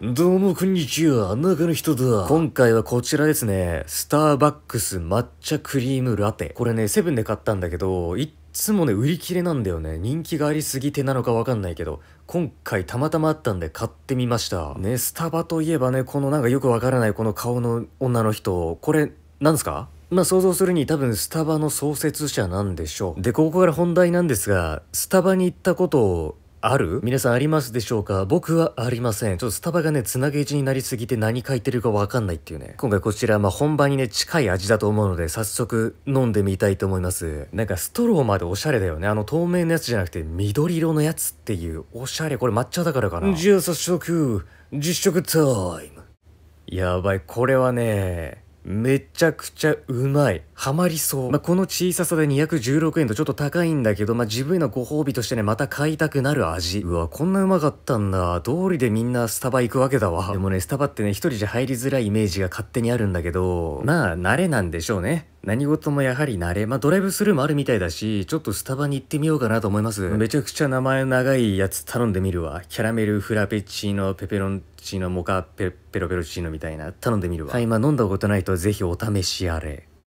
どうも、こんにちは。中の人だ。今回はこちらですね。スターバックス抹茶クリームラテ。これね、セブンで買ったんだけど、いっつもね、売り切れなんだよね。人気がありすぎてなのかわかんないけど、今回たまたまあったんで買ってみました。ね、スタバといえばね、このなんかよくわからないこの顔の女の人、これ、なんですかまあ想像するに多分スタバの創設者なんでしょう。で、ここから本題なんですが、スタバに行ったことをある皆さんありますでしょうか僕はありません。ちょっとスタバがね、つなげ字になりすぎて何書いてるかわかんないっていうね。今回こちら、まあ、本番にね、近い味だと思うので、早速飲んでみたいと思います。なんかストローまでおしゃれだよね。あの透明のやつじゃなくて、緑色のやつっていう、おしゃれ。これ抹茶だからかな。じゃあ早速、実食タイム。やばい、これはね、めちゃくちゃうまい。ハマりそう。まあ、この小ささで216円とちょっと高いんだけど、まあ、自分へのご褒美としてね、また買いたくなる味。うわ、こんなうまかったんだ。通りでみんなスタバ行くわけだわ。でもね、スタバってね、一人じゃ入りづらいイメージが勝手にあるんだけど、まあ、慣れなんでしょうね。何事もやはり慣れ。まあ、ドライブスルーもあるみたいだし、ちょっとスタバに行ってみようかなと思います。めちゃくちゃ名前長いやつ頼んでみるわ。キャラメル、フラペチーノ、ペペロンチーノ、モカペ、ペロペロチーノみたいな。頼んでみるわ。はい、まあ、飲んだことないとぜひお試しあれ。